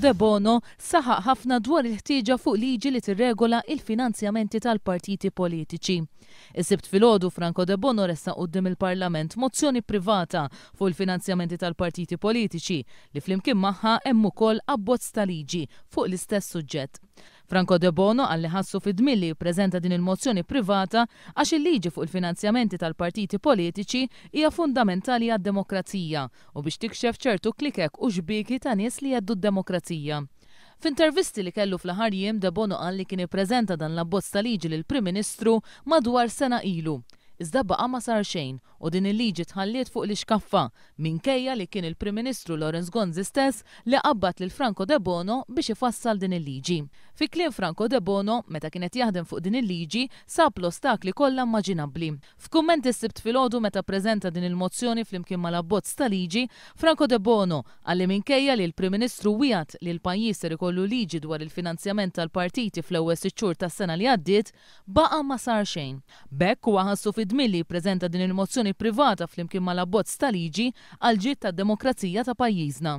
de Bono saħaq ħafna dwar il-ħtieġa fuq liġi li tirregola il-finanzjamenti tal-partiti politiċi. Is-sibt filgħodu Franco de Bono resta qudiem il-Parlament mozzjoni privata fuq il-finanzjamenti tal-partiti politiċi li flimkien magħha hemm ukoll abbozz ta' liġi fuq l-istess suġġett. Franco De Bono għalli ħassu fid dmilli li din il-mozzjoni privata għax il-liġi fuq il-finanzjamenti tal-partiti politiċi hija fundamentali għad-demokrazija u biex tikxef ċertu klikek u ġbiki ta' nies li jeddu d-demokrazija. F'intervisti li kellu fl-ħar jiem De Bono qal li kien ippreżenta dan l-abbozz liġi lill prim Ministru madwar sena ilu. Iżda baqa' ma sar xejn u din il-liġi tħalliet fuq l-iskaffa minkejja li kien il-Prim Ministru Lorenz Gonzi stess li qabbat lil Franco De Bono biex ifassal din il-liġi. Fi kliem Franco De Bono, meta kienet jaħdem fuq din il-liġi, sab l-ostakli kollha immaġinabbli. F'kumment issibt filgħodu meta preżenta din il-mozzjoni flimkien mal-abbozz ta' liġi, Franco De Bono għalli minkejja li l-Prim Ministru wijat li l-pajjiż ser ikollu liġi dwar il-finanzjament tal-partiti fl-ewwel siċċur tas-sena li għaddiet, baqa' ma sar xejn. Bekk huwa ħassu fid-dmilli preżenta din il-mozzjoni privata flimkien mal-abbozz ta' liġi għal ġitta tad-demokrazija ta' pajjiżna.